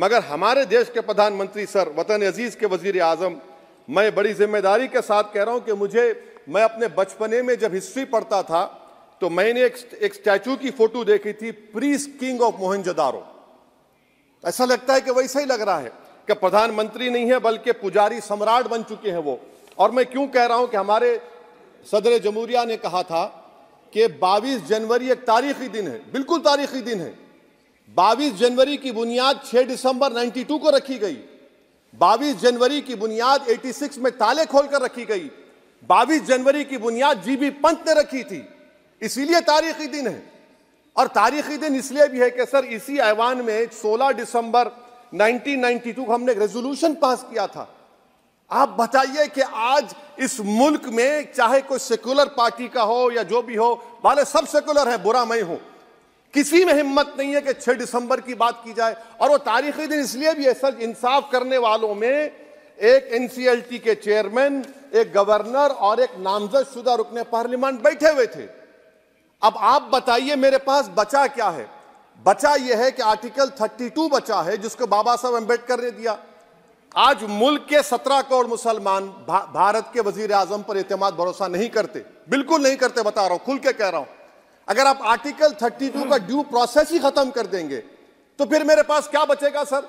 मगर हमारे देश के प्रधानमंत्री सर वतन अजीज़ के वजीर आज़म मैं बड़ी जिम्मेदारी के साथ कह रहा हूँ कि मुझे मैं अपने बचपने में जब हिस्ट्री पढ़ता था तो मैंने एक, एक स्टैचू की फ़ोटो देखी थी प्रीस किंग ऑफ मोहनजदारो ऐसा लगता है कि वैसा ही लग रहा है कि प्रधानमंत्री नहीं है बल्कि पुजारी सम्राट बन चुके हैं वो और मैं क्यों कह रहा हूं कि हमारे सदर जमूरिया ने कहा था कि 22 जनवरी एक तारीखी दिन है बिल्कुल तारीखी दिन है बाईस जनवरी की बुनियाद 6 दिसंबर 92 को रखी गई बाईस जनवरी की बुनियाद 86 में ताले खोलकर रखी गई बाईस जनवरी की बुनियाद जीबी पंत ने रखी थी इसीलिए तारीखी दिन है और तारीखी दिन इसलिए भी है कि सर इसी ऐवान में 16 दिसंबर 1992 को हमने रेजोल्यूशन पास किया था आप बताइए कि आज इस मुल्क में चाहे कोई सेकुलर पार्टी का हो या जो भी हो वाले सब सेकुलर है बुरा मैं हूं किसी में हिम्मत नहीं है कि 6 दिसंबर की बात की जाए और वो तारीखी दिन इसलिए भी है सर इंसाफ करने वालों में एक एनसीएलटी के चेयरमैन एक गवर्नर और एक नामजद शुदा रुकने पार्लियामेंट बैठे हुए थे अब आप बताइए मेरे पास बचा क्या है बचा यह है कि आर्टिकल 32 बचा है जिसको बाबा साहब अंबेडकर ने दिया आज मुल्क के सत्रह करोड़ मुसलमान भा, भारत के वजीर आजम पर एतम भरोसा नहीं करते बिल्कुल नहीं करते बता रहा हूं खुल के कह रहा हूं अगर आप आर्टिकल 32 का ड्यू प्रोसेस ही खत्म कर देंगे तो फिर मेरे पास क्या बचेगा सर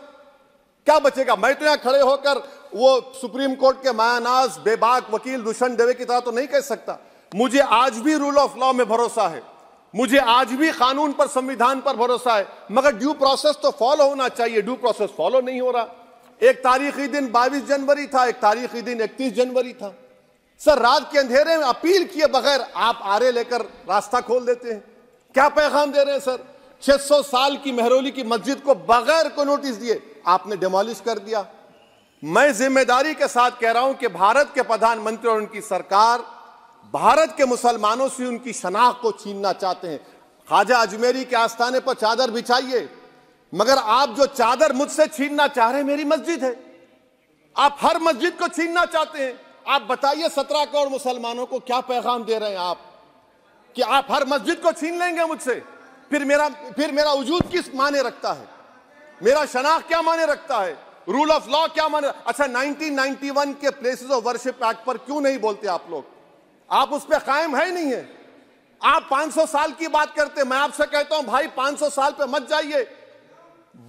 क्या बचेगा मैं तो यहां खड़े होकर वो सुप्रीम कोर्ट के मायानाज बेबाक वकील दुष्यंत देवे की तरह तो नहीं कह सकता मुझे आज भी रूल ऑफ लॉ में भरोसा है मुझे आज भी कानून पर संविधान पर भरोसा है मगर ड्यू प्रोसेस तो फॉलो होना चाहिए ड्यू प्रोसेस फॉलो नहीं हो रहा एक तारीखी दिन 22 जनवरी था एक तारीखी दिन 31 जनवरी था सर रात के अंधेरे में अपील किए बगैर आप आरे लेकर रास्ता खोल देते हैं क्या पैगाम दे रहे हैं सर 600 साल की मेहरोली की मस्जिद को बगैर को नोटिस दिए आपने डिमोलिश कर दिया मैं जिम्मेदारी के साथ कह रहा हूं कि भारत के प्रधानमंत्री और उनकी सरकार भारत के मुसलमानों से उनकी शनाख को छीनना चाहते हैं खाजा अजमेरी के आस्थाने पर चादर बिछाइए मगर आप जो चादर मुझसे छीनना चाह रहे हैं मेरी मस्जिद है आप हर मस्जिद को छीनना चाहते हैं आप बताइए सत्रह करोड़ मुसलमानों को क्या पैगाम दे रहे हैं आप कि आप हर मस्जिद को छीन लेंगे मुझसे फिर मेरा फिर मेरा वजूद किस माने रखता है मेरा शनाख्त क्या माने रखता है रूल ऑफ लॉ क्या माने अच्छा 1991 के प्लेसेस ऑफ वर्शिप एक्ट पर क्यों नहीं बोलते आप लोग आप उस पर कायम है नहीं है आप 500 साल की बात करते मैं आपसे कहता हूं भाई 500 साल पे मत जाइए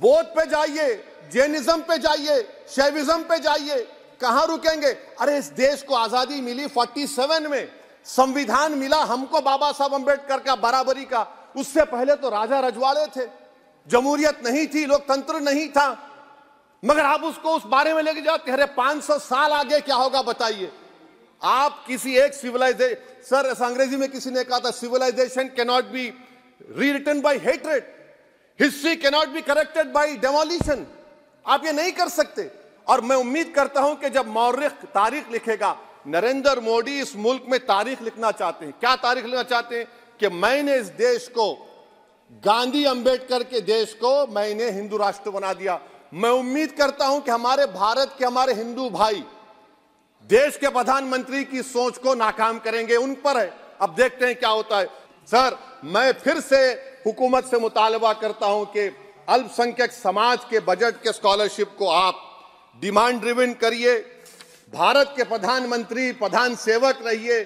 बोध पे जाइए जैनिज्म पे जाइए शेविज्म पे जाइए कहां रुकेंगे अरे इस देश को आजादी मिली 47 में संविधान मिला हमको बाबा साहब अंबेडकर का बराबरी का उससे पहले तो राजा रजवाड़े थे जमहूरियत नहीं थी लोकतंत्र नहीं था मगर आप उसको उस बारे में लेके जाते अरे 500 साल आगे क्या होगा बताइए आप किसी एक सिविलाइजेशन सर अंग्रेजी में किसी ने कहा था civilization cannot be re return by hatred history cannot be corrected by demolition आप ये नहीं कर सकते और मैं उम्मीद करता हूं कि जब मौरख तारीख लिखेगा नरेंद्र मोदी इस मुल्क में तारीख लिखना चाहते हैं क्या तारीख लिखना चाहते हैं कि मैंने इस देश को गांधी अंबेडकर के देश को मैंने हिंदू राष्ट्र बना दिया मैं उम्मीद करता हूं कि हमारे भारत के हमारे हिंदू भाई देश के प्रधानमंत्री की सोच को नाकाम करेंगे उन पर है अब देखते हैं क्या होता है सर मैं फिर से हुकूमत से मुतालबा करता हूं कि अल्पसंख्यक समाज के बजट के स्कॉलरशिप को आप डिमांड ड्रिविन करिए भारत के प्रधानमंत्री प्रधान सेवक रहिए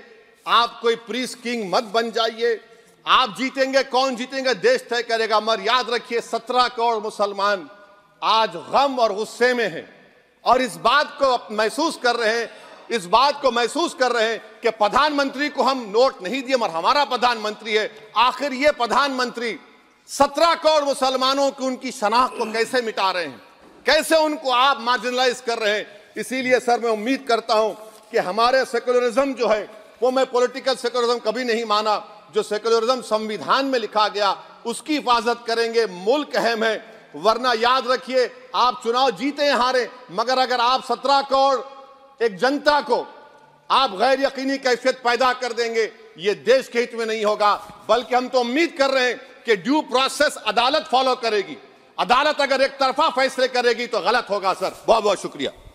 आप कोई प्रीस किंग मत बन जाइए आप जीतेंगे कौन जीतेंगे देश तय करेगा मगर याद रखिए सत्रह करोड़ मुसलमान आज गम और गुस्से में हैं और इस बात को महसूस कर रहे हैं इस बात को महसूस कर रहे हैं कि प्रधानमंत्री को हम नोट नहीं दिए मगर हमारा प्रधानमंत्री है आखिर ये प्रधानमंत्री सत्रह करोड़ मुसलमानों की उनकी शनाख्त को कैसे मिटा रहे हैं कैसे उनको आप मार्जिनलाइज कर रहे हैं इसीलिए सर मैं उम्मीद करता हूं कि हमारे सेकुलरिज्म जो है वो मैं पॉलिटिकल सेकुलरिज्म कभी नहीं माना जो सेकुलरिज्म संविधान में लिखा गया उसकी हिफाजत करेंगे मुल्क अहम है वरना याद रखिए आप चुनाव जीते हारे मगर अगर आप सत्रह करोड़ एक जनता को आप गैर यकीनी कैफियत पैदा कर देंगे ये देश के हित में नहीं होगा बल्कि हम तो उम्मीद कर रहे हैं कि ड्यू प्रोसेस अदालत फॉलो करेगी अदालत अगर एक तरफा फैसले करेगी तो गलत होगा सर बहुत बहुत शुक्रिया